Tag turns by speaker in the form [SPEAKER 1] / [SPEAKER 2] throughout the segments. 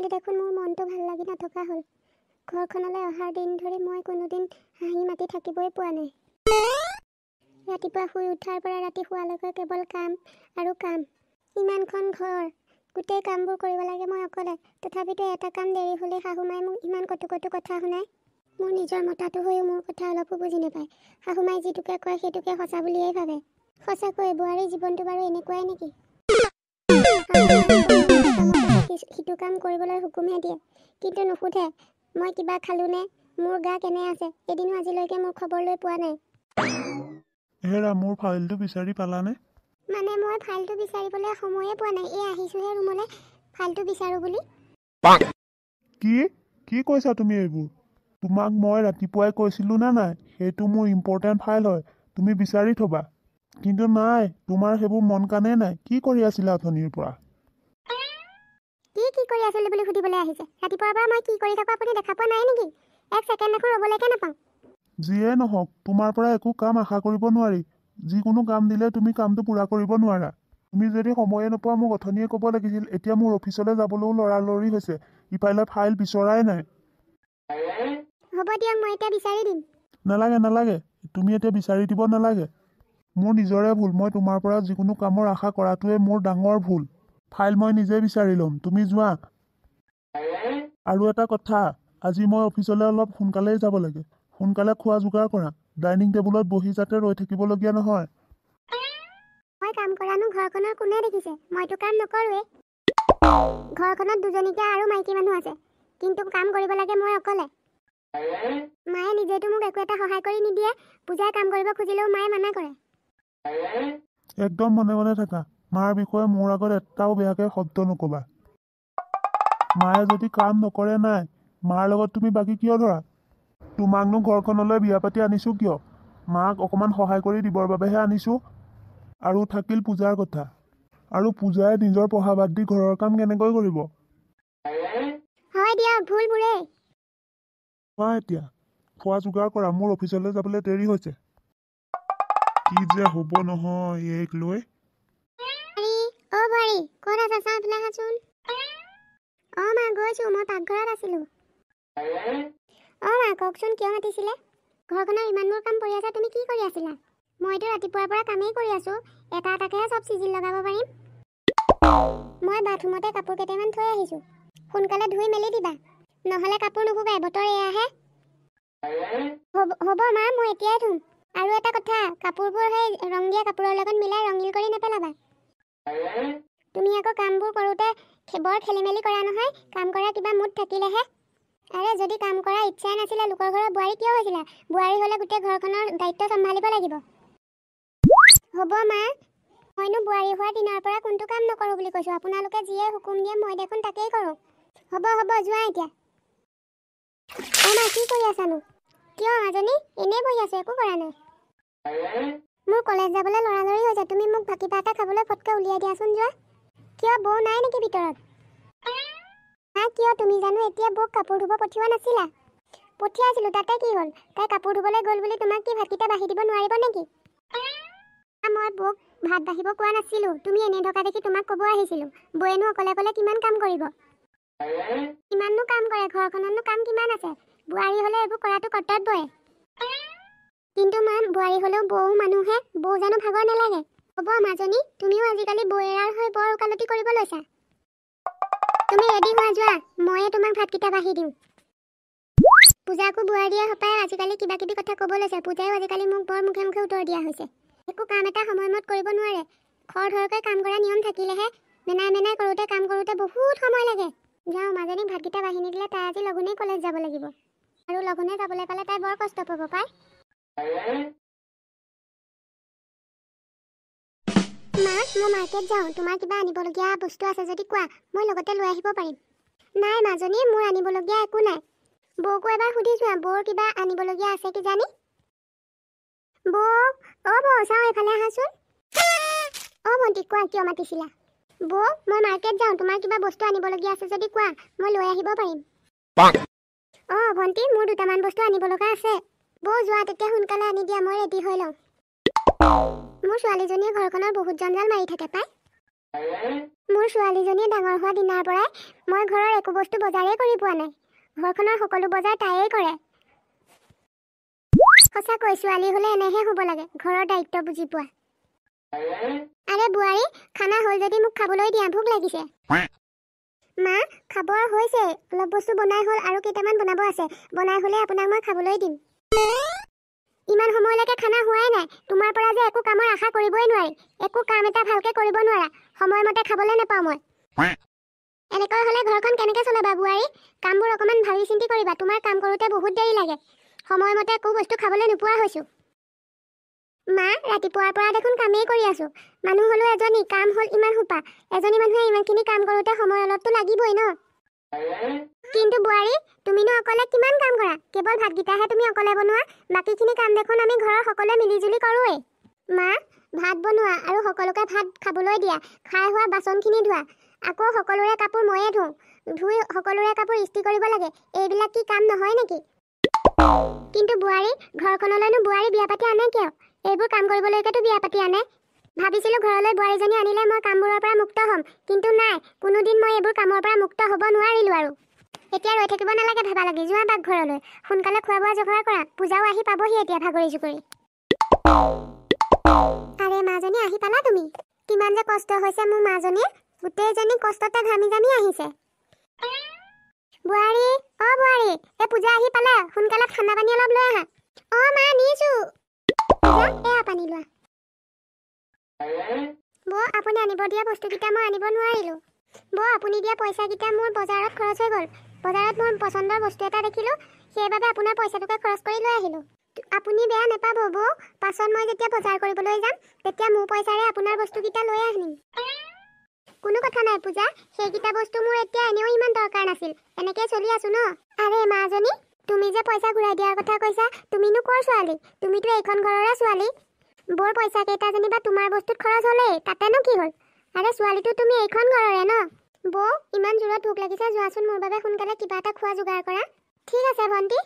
[SPEAKER 1] কালি দেখোন মোৰ মনটো ভাল লাগি নথকা হ'ল ঘৰখনলৈ অহাৰ দিন ধৰি মই কোনোদিন হাঁহি মাতি থাকিবই পোৱা নাই ৰাতিপুৱা শুই উঠাৰ পৰা ৰাতি শোৱালৈকে কেৱল কাম আৰু কাম ইমানখন ঘৰ গোটেই কামবোৰ কৰিব লাগে মই অকলে তথাপিতো এটা কাম দেৰি হ'লেই শাহুমাই মোক ইমান কটু কটু কথা শুনাই মোৰ নিজৰ মতাটো হৈও মোৰ কথা অলপো বুজি নাপায় শাহুমাই যিটোকে কয় সেইটোকে সঁচা বুলিয়েই ভাবে সঁচাকৈ বোৱাৰী জীৱনটো বাৰু এনেকুৱাই নেকি সিটো কাম কৰিবলৈ হুকুমে দিয়ে কিন্তু নুসোধে মই কিবা খালোনে মোৰ গা কেনে আছে এদিনো আজিলৈকে মোৰ খবৰ লৈ পোৱা নাই
[SPEAKER 2] মন কাণে নাই কি কৰি আছিলা কি কৰি
[SPEAKER 1] আছিল বুলি সুধিবলৈ আহিছে ৰাতিপুৱাৰ পৰা মই কি কৰি থাকো আপুনি দেখা পোৱা নাই নেকি এক ছেকেণ্ড দেখো ৰবলৈকে নাপাওঁ
[SPEAKER 2] যিয়ে নহওক তোমাৰ পৰা একো কাম আশা কৰিব নোৱাৰি যিকোনো কাম দিলে তুমি কামটো পূৰা কৰিব নোৱাৰা তুমি যদি সময়ে নোপোৱা মোক অথনিয়ে ক'ব লাগিছিল এতিয়া মোৰ অফিচলৈ যাবলৈ লৰা লৰি হৈছে ইফালে ফাইল বিচৰাই নাই
[SPEAKER 1] হ'ব দিয়ক মই এতিয়া বিচাৰি
[SPEAKER 2] দিম নালাগে নালাগে তুমি এতিয়া বিচাৰি দিব নালাগে মোৰ নিজৰে ভুল মই তোমাৰ পৰা যিকোনো কামৰ আশা কৰাটোৱে মোৰ ডাঙৰ ভুল ফাইল মই নিজে বিচাৰি ল'ম তুমি যোৱা আৰু এটা কথা আজি মই অফিচলৈ অলপ সোনকালেই যাব লাগে সোনকালে খোৱা যোগাৰ কৰা ডাইনিং টেবুলত বহি যাতে ৰৈ থাকিবলগীয়া নহয়
[SPEAKER 1] মই কাম কৰানো ঘৰখনৰ কোনে দেখিছে মইতো কাম নকৰোৱেই ঘৰখনত দুজনীকে আৰু মাইকী মানুহ আছে কিন্তু কাম কৰিব লাগে মই অকলে মায়ে নিজেতো মোক একো এটা সহায় কৰি নিদিয়ে পূজাই কাম কৰিব খুজিলেও মায়ে মানা কৰে
[SPEAKER 2] একদম মনে মনে থাকা মাৰ বিষয়ে মোৰ আগত এটাও বেয়াকৈ শব্দ নক'বা মায়ে যদি কাম নকৰে নাই মাৰ লগত তুমি বাকী কিয় ধৰা তোমাকনো ঘৰখনলৈ বিয়া পাতি আনিছোঁ কিয় মাক অকণমান সহায় কৰি দিবৰ বাবেহে আনিছোঁ আৰু থাকিল পূজাৰ কথা আৰু পূজাই নিজৰ পঢ়া বাদ দি ঘৰৰ কাম কেনেকৈ কৰিব খোৱা যোগাৰ কৰা মোৰ অফিচলৈ যাবলৈ দেৰি হৈছে কি যে হ'ব নহয় এইক লৈ
[SPEAKER 1] ছোৱালী ক'ত আছা চাওঁ তোলা চোন অ মা গৈছো মই পাকঘৰত আছিলো অ মা কওকচোন কিয় মাতিছিলে ঘৰখনৰ ইমানবোৰ কাম পৰি আছা তুমি কি কৰি আছিলা মইতো ৰাতিপুৱাৰ পৰা কামেই কৰি আছো এটা এটাকেহে চব চিজিল লগাব
[SPEAKER 3] পাৰিম
[SPEAKER 1] মই বাথৰুমতে কাপোৰ কেইটামান থৈ আহিছো সোনকালে ধুই মেলি দিবা নহলে কাপোৰ নুশুকাই বতৰ এয়াহে হব মা মই এতিয়াই থম আৰু এটা কথা কাপোৰবোৰ সেই ৰং দিয়া কাপোৰৰ লগত মিলাই ৰঙিল কৰি নেপেলাবা তুমি আকৌ কামবোৰ কৰোঁতে বৰ খেলিমেলি কৰা নহয় কাম কৰা কিবা মুড থাকিলেহে আৰে যদি কাম কৰা ইচ্ছাই নাছিলে লোকৰ ঘৰৰ বোৱাৰী কিয় হৈছিলা বোৱাৰী হ'লে গোটেই ঘৰখনৰ দায়িত্ব চম্ভালিব লাগিব হ'ব মা মইনো বোৱাৰী হোৱা দিনৰ পৰা কোনটো কাম নকৰোঁ বুলি কৈছোঁ আপোনালোকে যিয়ে হুকুম দিয়ে মই দেখোন তাকেই কৰোঁ হ'ব হ'ব যোৱা এতিয়া অঁ মা কি কৰি আছানো কিয় মাজনী এনেই বহি আছো একো কৰা নাই মোৰ কলেজ যাবলৈ লৰালৰি হৈছে তুমি মোক বাকী পা এটা খাবলৈ ফটকৈ উলিয়াই দিয়াচোন যোৱা কিয় বৌ নাই নেকি ভিতৰত মা কিয় তুমি জানো এতিয়া বৌক কাপোৰ ধুব পঠিওৱা নাছিলা পঠিয়াইছিলোঁ তাতে কি হ'ল তাই কাপোৰ ধুবলৈ গ'ল বুলি তোমাক কি ভাতকেইটা বাঢ়ি দিব নোৱাৰিব নেকি মই বৌক ভাত বাঢ়িব কোৱা নাছিলোঁ তুমি এনে থকা দেখি তোমাক ক'ব আহিছিলোঁ বৌয়েনো অকলে অকলে কিমান কাম কৰিব কিমাননো কাম কৰে ঘৰখনতনো কাম কিমান আছে বোৱাৰী হ'লে এইবোৰ কৰাটো কৰ্তব্যই কিন্তু মা বোৱাৰী হ'লেও বৌ মানুহে বৌ জানো ভাগৰ নেলাগে হ'ব মাজনী তুমিও আজিকালি বৈয়াৰ হৈ বৰ ওকালতি কৰিব লৈছা তুমি ৰেডি হোৱা যোৱা ময়ে তোমাক ভাতকেইটা বাঢ়ি দিওঁ পূজাকো বোৱাৰীয়ে সপাই আজিকালি কিবা কিবি কথা ক'ব লৈছে পূজায়ো আজিকালি মোক বৰ মুখে মুখে উত্তৰ দিয়া হৈছে একো কাম এটা সময়মত কৰিব নোৱাৰে খৰ ধৰকৈ কাম কৰা নিয়ম থাকিলেহে মেনাই মেনাই কৰোঁতে কাম কৰোঁতে বহুত সময় লাগে যাওঁ মাজনীক ভাতকেইটা বাঢ়ি নিদিলে তাই আজি লঘোণেই কলেজ যাব লাগিব আৰু লঘোণে যাবলৈ পালে তাই বৰ কষ্ট পাব পায় মা মই মাৰ্কেট যাওঁ তোমাৰ কিবা আনিবলগীয়া বস্তু আছে যদি কোৱা মই লগতে লৈ আহিব পাৰিম নাই মাজনী মোৰ আনিবলগীয়া একো নাই বৌকো এবাৰ সুধি চোৱা বৌৰ কিবা আনিবলগীয়া আছে কিজানি বৌ অ বৌ চাওঁ এইফালে আহাচোন অ ভণ্টি কোৱা কিয় মাতিছিলা বৌ মই মাৰ্কেট যাওঁ তোমাৰ কিবা বস্তু আনিবলগীয়া আছে যদি কোৱা মই লৈ আহিব পাৰিম অ ভণ্টি মোৰ দুটামান বস্তু আনিব লগা আছে বৌ যোৱা তেতিয়া সোনকালে আনি দিয়া মই ৰেডি হৈ
[SPEAKER 3] লওঁ
[SPEAKER 1] মোৰ ছোৱালীজনীয়ে ঘৰখনৰ বহুত জঞ্জাল মাৰি থাকে পাই মোৰ ছোৱালীজনী ডাঙৰ হোৱা দিনাৰ পৰাই মই ঘৰৰ একো বস্তু বজাৰেই কৰি পোৱা নাই ঘৰখনৰ সকলো বজাৰ তাইয়েই কৰে সঁচাকৈ ছোৱালী হ'লে এনেহে হ'ব লাগে ঘৰৰ দায়িত্ব বুজি পোৱা আৰে বোৱাৰী খানা হ'ল যদি মোক খাবলৈ দিয়া ভোক লাগিছে মা খাব হৈছে অলপ বস্তু বনাই হ'ল আৰু কেইটামান বনাব আছে বনাই হ'লে আপোনাক মই খাবলৈ দিম ইমান সময়লৈকে খানা হোৱাই নাই তোমাৰ পৰা যে একো কামৰ আশা কৰিবই নোৱাৰি একো কাম এটা ভালকৈ কৰিব নোৱাৰা সময়মতে খাবলৈ নাপাওঁ মই এনেকৈ হ'লে ঘৰখন কেনেকৈ চলাবা বোৱাৰী কামবোৰ অকণমান ভাবি চিন্তি কৰিবা তোমাৰ কাম কৰোঁতে বহুত দেৰি লাগে সময়মতে একো বস্তু খাবলৈ নোপোৱা হৈছোঁ মা ৰাতিপুৱাৰ পৰা দেখোন কামেই কৰি আছো মানুহ হ'লেও এজনী কাম হ'ল ইমান সোপা এজনী মানুহে ইমানখিনি কাম কৰোঁতে সময় অলপতো লাগিবই ন কিন্তু বোৱাৰী তুমিনো অকলে কিমান কাম কৰা কেৱল ভাতকেইটাহে তুমি অকলে বনোৱা বাকীখিনি কাম দেখোন আমি ঘৰৰ সকলোৱে মিলিজুলি কৰোৱেই মা ভাত বনোৱা আৰু সকলোকে ভাত খাবলৈ দিয়া খাই হোৱা বাচনখিনি ধোৱা আকৌ সকলোৰে কাপোৰ ময়ে ধুওঁ ধুই সকলোৰে কাপোৰ ইস্তি কৰিব লাগে এইবিলাক কি কাম নহয় নেকি কিন্তু বোৱাৰী ঘৰখনলৈনো বোৱাৰী বিয়া পাতি আনে কিয় এইবোৰ কাম কৰিবলৈকেতো বিয়া পাতি আনে ভাবিছিলো ঘৰলৈ বোৱাৰীজনী আনিলে মই কামবোৰৰ পৰা মুক্ত হ'ম কিন্তু নাই কোনোদিন মই এইবোৰ কামৰ পৰা মুক্ত হ'ব নোৱাৰিলো আৰু এতিয়া ৰৈ থাকিব নালাগে ভাবালাগে যোৱা পাকঘৰলৈ সোনকালে খোৱা বোৱা জোগাৰ কৰা পূজাও আহি পাবহি এতিয়া ভাগৰি জুকৰি আৰে মাজনী আহি পালা তুমি কিমান যে কষ্ট হৈছে মোৰ মাজনীৰ গোটেইজনী কষ্টতে ঘামি জামি আহিছে বোৱাৰী অ বোৱাৰী এই পূজা আহি পালে সোনকালে খানা পানী অলপ লৈ আহা অ মা নিছো এয়া পানী লোৱা বৌ আপুনি আনিব দিয়া বস্তুকেইটা মই আনিব নোৱাৰিলোঁ বৌ আপুনি দিয়া পইচাকেইটা মোৰ বজাৰত খৰচ হৈ গ'ল বজাৰত মই পচন্দৰ বস্তু এটা দেখিলোঁ সেইবাবে আপোনাৰ পইচাটোকে খৰচ কৰি লৈ আহিলোঁ আপুনি বেয়া নাপাব বৌ পাছত মই যেতিয়া বজাৰ কৰিবলৈ যাম তেতিয়া মোৰ পইচাৰে আপোনাৰ বস্তুকেইটা লৈ আনিম কোনো কথা নাই পূজা সেইকেইটা বস্তু মোৰ এতিয়া এনেও ইমান দৰকাৰ নাছিল এনেকৈ চলি আছোঁ ন আৰে মাজনী তুমি যে পইচা ঘূৰাই দিয়াৰ কথা কৈছা তুমিনো ক'ৰ ছোৱালী তুমিতো এইখন ঘৰৰে ছোৱালী বৰ পইচা কেইটা যেনিবা তোমাৰ বস্তুত খৰচ হ'লেই তাতেনো কি হ'ল আৰে ছোৱালীটো তুমি এইখন ঘৰৰে ন বৌ ইমান জোৰত ভোক লাগিছে যোৱাচোন মোৰ বাবে সোনকালে কিবা এটা খোৱা যোগাৰ কৰা ঠিক আছে ভণ্টি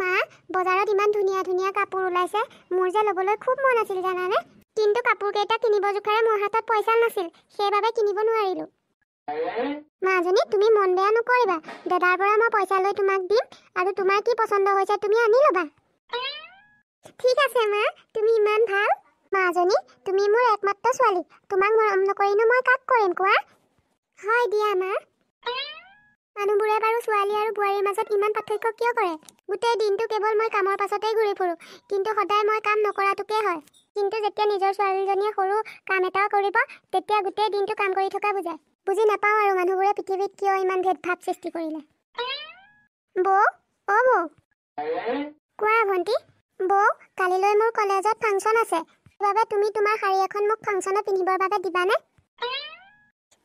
[SPEAKER 1] মা বজাৰত ইমান ধুনীয়া ধুনীয়া কাপোৰ ওলাইছে মোৰ যে ল'বলৈ খুব মন আছিল জানানে কিন্তু কাপোৰকেইটা কিনিব জোখাৰে মোৰ হাতত পইচা নাছিল সেইবাবে কিনিব নোৱাৰিলোঁ মাজনী তুমি মন বেয়া নকৰিবা দাদাৰ পৰা মই পইচা লৈ তোমাক দিম আৰু তোমাৰ কি পচন্দ হৈছে তুমি আনি ল'বা ঠিক আছে মা তুমি ইমান ভাল মাজনী তুমি মোৰ একমাত্ৰ ছোৱালী তোমাক মৰম নকৰিনো মই কাক কৰিম কোৱা হয় দিয়া মা মানুহবোৰে বাৰু ছোৱালী আৰু বোৱাৰীৰ মাজত ইমান পাৰ্থক্য কিয় কৰে গোটেই দিনটো কেৱল মই কামৰ পাছতেই ঘূৰি ফুৰোঁ কিন্তু সদায় মই কাম নকৰাটোকে হয় কিন্তু যেতিয়া নিজৰ ছোৱালীজনীয়ে সৰু কাম এটাও কৰিব তেতিয়া গোটেই দিনটো কাম কৰি থকা বুজায় বুজি নাপাওঁ আৰু মানুহবোৰে পৃথিৱীত কিয় ইমান ভেদভাৱ সৃষ্টি কৰিলে বৌ অ
[SPEAKER 3] বৌ
[SPEAKER 1] কোৱা ভণ্টি বৌ কালিলৈ মোৰ কলেজত ফাংচন আছে সেইবাবে তুমি তোমাৰ শাৰী এখন মোক ফাংচনত পিন্ধিবৰ বাবে দিবানে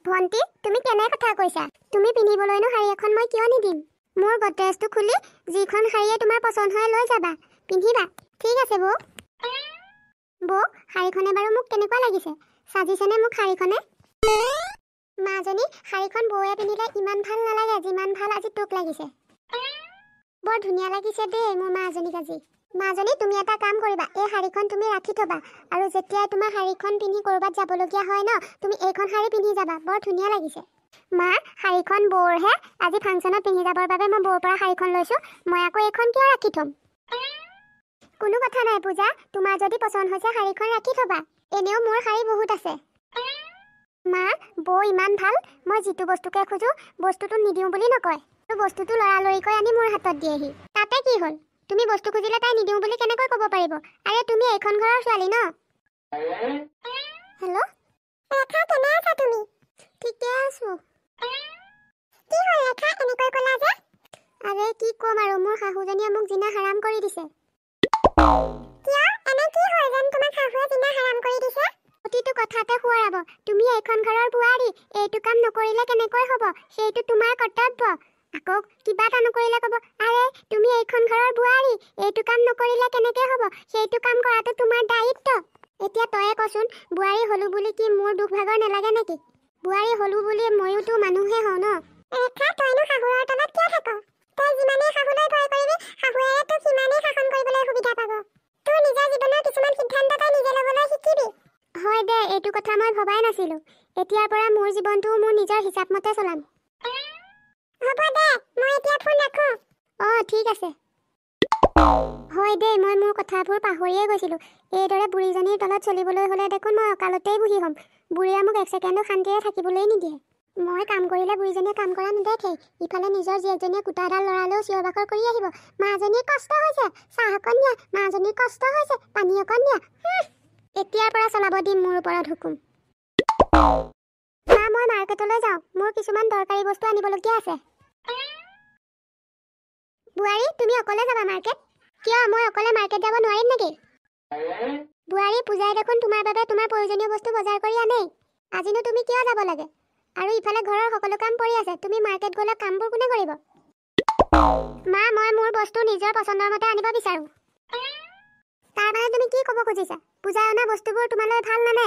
[SPEAKER 1] ভণ্টি তুমি কেনে কথা কৈছা তুমি পিন্ধিবলৈনো শাৰী এখন মই কিয় নিদিম মোৰ গড্ৰেজটো খুলি যিখন শাৰীয়ে তোমাৰ পচন্দ হয় লৈ যাবা পিন্ধিবা ঠিক আছে বৌ বৌ শাৰীখনে বাৰু মোক কেনেকুৱা লাগিছে চাজিছেনে মোক শাৰীখনে মাজনী শাৰীখন বৌৱে পিন্ধিলে ইমান ভাল নালাগে যিমান ভাল আজি তোক লাগিছে বৰ ধুনীয়া লাগিছে দেই মোৰ মাজনীক আজি মাজনী তুমি এটা কাম কৰিবা এই শাড়ীখন তুমি ৰাখি থবা আৰু যেতিয়াই তোমাৰ শাড়ীখন পিন্ধি ক'ৰবাত যাবলগীয়া হয় ন তুমি এইখন শাড়ী পিন্ধি যাবা বৰ ধুনীয়া লাগিছে মা শাড়ীখন বৌৰহে আজি ফাংচনত পিন্ধি যাবৰ বাবে মই বৌৰ পৰা শাড়ীখন লৈছোঁ মই আকৌ এইখন কিয় ৰাখি থ'ম কোনো কথা নাই পূজা তোমাৰ যদি পচন্দ হৈছে শাড়ীখন ৰাখি থবা এনেও মোৰ শাড়ী বহুত আছে মা বৌ ইমান ভাল মই যিটো বস্তুকে খোজোঁ বস্তুটো নিদিওঁ বুলি নকয় বস্তুটো লৰালৰিকৈ আনি মোৰ হাতত দিয়েহি তাতে কি হ'ল তুমি বস্তু খুজিলে তাই নিদিওঁ বুলি কেনেকৈ ক'ব পাৰিব আৰে তুমি এইখন ঘৰৰ ছোৱালী ন হেল্ল' ৰেখা কেনে আছা তুমি ঠিকে আছো কি হয় ৰেখা এনেকৈ ক'লা যে আৰে কি ক'ম আৰু মোৰ শাহুজনীয়ে মোক জিনা হাৰাম কৰি দিছে কথাতে শুৱাৰাব তুমি এইখন ঘৰৰ বোৱাৰী এইটো কাম নকৰিলে কেনেকৈ হ'ব সেইটো তোমাৰ কৰ্তব্য আকৌ কিবা এটা নকৰিলে ক'ব আৰে তুমি এইখন ঘৰৰ বোৱাৰী এইটো কাম নকৰিলে কেনেকৈ হ'ব সেইটো কাম কৰাটো তোমাৰ দায়িত্ব এতিয়া তয়ে কচোন বোৱাৰী হ'লো বুলি কি মোৰ দুখ ভাগৰ নেলাগে নেকি বোৱাৰী হ'লো বুলি ময়োতো মানুহে হওঁ ন ৰেখা তইনো শাহুৰৰ তলত কিয় থাক তই যিমানেই শাহুলৈ ভয় কৰিবি শাহুৱাৰে তোক সিমানেই শাসন কৰিবলৈ সুবিধা পাব তোৰ নিজৰ জীৱনৰ কিছুমান সিদ্ধান্ত তই নিজে ল'বলৈ শিকিবি হয় দে এইটো কথা মই ভবাই নাছিলো এতিয়াৰ পৰা মোৰ জীৱনটো মোৰ নিজৰ হিচাপ মতে চলাম হ'ব দে মই এতিয়া ফোন ৰাখো অঁ ঠিক আছে হয় দেই মই মোৰ কথাবোৰ পাহৰিয়ে গৈছিলোঁ এইদৰে বুঢ়ীজনীৰ তলত চলিবলৈ হ'লে দেখোন মই অকালতেই বহি হ'ম বুঢ়ীয়ে মোক এক ছেকেণ্ডো শান্তিৰে থাকিবলৈ নিদিয়ে মই কাম কৰিলে বুঢ়ীজনীয়ে কাম কৰা নেদেখে ইফালে নিজৰ জীয়েকজনীয়ে কুটা এডাল লৰালেও চিঞৰ বাখৰ কৰি আহিব মাজনীৰ কষ্ট হৈছে চাহ অকণ দিয়া মাজনীৰ কষ্ট হৈছে পানী অকণ দিয়া এতিয়াৰ পৰা চলাব দিম মোৰ ওপৰত হুকুম মা মই মাৰ্কেটলৈ যাওঁ মোৰ কিছুমান দৰকাৰী বস্তু আনিবলগীয়া আছে বুয়াৰী তুমি অকলে যাবা মাৰ্কেট কিয় মই অকলে মাৰ্কেট যাব নোৱাৰিম নেকি বুয়াৰী পূজাই দেখোন তোমাৰ বাবে তোমাৰ প্ৰয়োজনীয় বস্তু বজাৰ কৰি আনেই আজিনো তুমি কিয় যাব লাগে আৰু ইফালে ঘৰৰ সকলো কাম পৰি আছে তুমি মাৰ্কেট গ'লে কামবোৰ কোনে কৰিব মা মই মোৰ বস্তু নিজৰ পচন্দৰ মতে আনিব বিচাৰোঁ তাৰ মানে তুমি কি ক'ব খুজিছা পূজাই অনা বস্তুবোৰ তোমালৈ ভাল নানে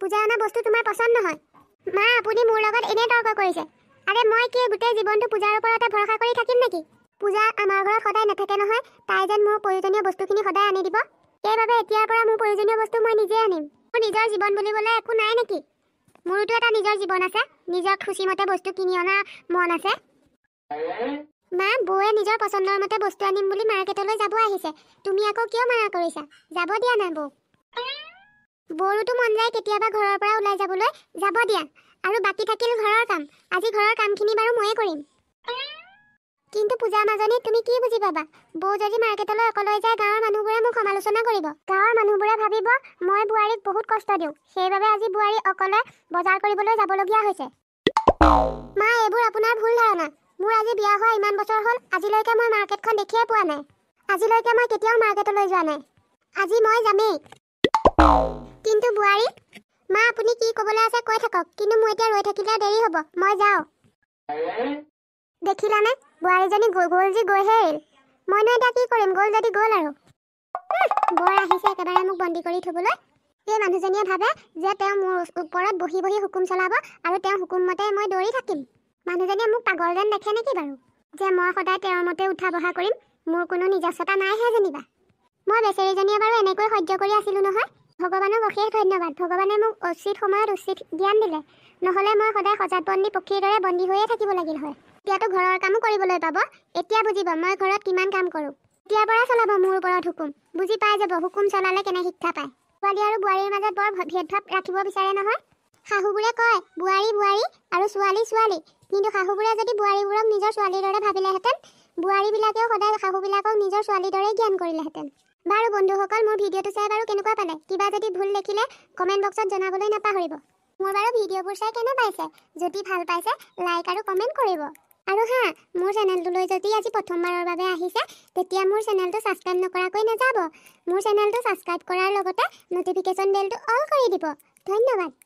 [SPEAKER 1] পূজাই অনা বস্তু তোমাৰ পচন্দ নহয় মা আপুনি মোৰ লগত এনেই তৰ্ক কৰিছে আৰে মই কি গোটেই জীৱনটো পূজাৰ ওপৰতে ভৰসা কৰি থাকিম নেকি পূজা আমাৰ ঘৰত সদায় নাথাকে নহয় তাই যেন মোৰ প্ৰয়োজনীয় বস্তুখিনি সদায় আনি দিব সেইবাবে এতিয়াৰ পৰা মোৰ প্ৰয়োজনীয় বস্তু মই নিজেই আনিম মোৰ নিজৰ জীৱন বুলিবলৈ একো নাই নেকি মোৰোতো এটা নিজৰ জীৱন আছে নিজৰ খুচিমতে বস্তু কিনি অনা মন আছে মা বৌয়ে নিজৰ পচন্দৰ মতে বস্তু আনিম বুলি মাৰ্কেটলৈ যাব আহিছে তুমি আকৌ কিয় মাৰা কৰিছা যাব দিয়া নাই বৌ বৌৰোতো মন যায় কেতিয়াবা ঘৰৰ পৰা ওলাই যাবলৈ যাব দিয়া আৰু বাকী থাকিল ঘৰৰ কাম আজি ঘৰৰ কামখিনি বাৰু ময়ে কৰিম কিন্তু পূজা মাজনী তুমি কি বুজি পাবা বৌ যদি মাৰ্কেটলৈ অকলৈ যায় গাঁৱৰ মানুহবোৰে মোক সমালোচনা কৰিব গাঁৱৰ মানুহবোৰে ভাবিব মই বোৱাৰীক বহুত কষ্ট দিওঁ সেইবাবে আজি বোৱাৰী অকলে বজাৰ কৰিবলৈ যাবলগীয়া হৈছে মা এইবোৰ আপোনাৰ ভুল ধাৰণা মোৰ আজি বিয়া হোৱা ইমান বছৰ হ'ল আজিলৈকে মই মাৰ্কেটখন দেখিয়ে পোৱা নাই আজিলৈকে মই কেতিয়াও মাৰ্কেটলৈ যোৱা নাই আজি মই যামেই কিন্তু বোৱাৰী মা আপুনি কি ক'বলৈ আছে কৈ থাকক কিন্তু মই এতিয়া ৰৈ থাকিলে দেৰি হ'ব মই যাওঁ দেখিলানে বোৱাৰীজনী গৈ গ'ল যি গৈহে এৰিল মইনো এতিয়া কি কৰিম গ'ল যদি গ'ল আৰু বৰ আহিছে একেবাৰে মোক বন্দী কৰি থ'বলৈ সেই মানুহজনীয়ে ভাবে যে তেওঁ মোৰ ওপৰত বহি বহি হুকুম চলাব আৰু তেওঁ হুকুম মতে মই দৌৰি থাকিম মানুহজনীয়ে মোক পাগল যেন দেখে নেকি বাৰু যে মই সদায় তেওঁৰ মতে উঠা বহা কৰিম মোৰ কোনো নিজস্বতা নাইহে যেনিবা মই বেচেৰীজনীয়ে বাৰু এনেকৈ সহ্য কৰি আছিলোঁ নহয় ভগৱানক অশেষ ধন্যবাদ ভগৱানে মোক উচিত সময়ত উচিত জ্ঞান দিলে নহ'লে মই সদায় সজাত বন্দী পক্ষীৰ দৰে বন্দী হৈয়ে থাকিব লাগিল হয় এতিয়াতো ঘৰৰ কামো কৰিবলৈ পাব এতিয়া বুজিব মই ঘৰত কিমান কাম কৰোঁ এতিয়াৰ পৰা চলাব মোৰ ওপৰত হুকুম বুজি পাই যাব হুকুম চলালে কেনে শিক্ষা পায় ছোৱালী আৰু বোৱাৰীৰ মাজত বৰ ভেদভাৱ ৰাখিব বিচাৰে নহয় শাহুবোৰে কয় বোৱাৰী বোৱাৰী আৰু ছোৱালী ছোৱালী কিন্তু শাহুবোৰে যদি বোৱাৰীবোৰক নিজৰ ছোৱালীৰ দৰে ভাবিলেহেঁতেন বোৱাৰীবিলাকেও সদায় শাহুবিলাকক নিজৰ ছোৱালীৰ দৰেই জ্ঞান কৰিলেহেঁতেন বাৰু বন্ধুসকল মোৰ ভিডিঅ'টো চাই বাৰু কেনেকুৱা পালে কিবা যদি ভুল দেখিলে কমেণ্ট বক্সত জনাবলৈ নাপাহৰিব মোৰ বাৰু ভিডিঅ'বোৰ চাই কেনে পাইছে যদি ভাল পাইছে লাইক আৰু কমেণ্ট কৰিব আৰু হা মোৰ চেনেলটোলৈ যদি আজি প্ৰথমবাৰৰ বাবে আহিছে তেতিয়া মোৰ চেনেলটো ছাবস্ক্ৰাইব
[SPEAKER 3] নকৰাকৈ নাযাব মোৰ চেনেলটো ছাবস্ক্ৰাইব কৰাৰ লগতে ন'টিফিকেশ্যন বেলটো অল কৰি দিব ধন্যবাদ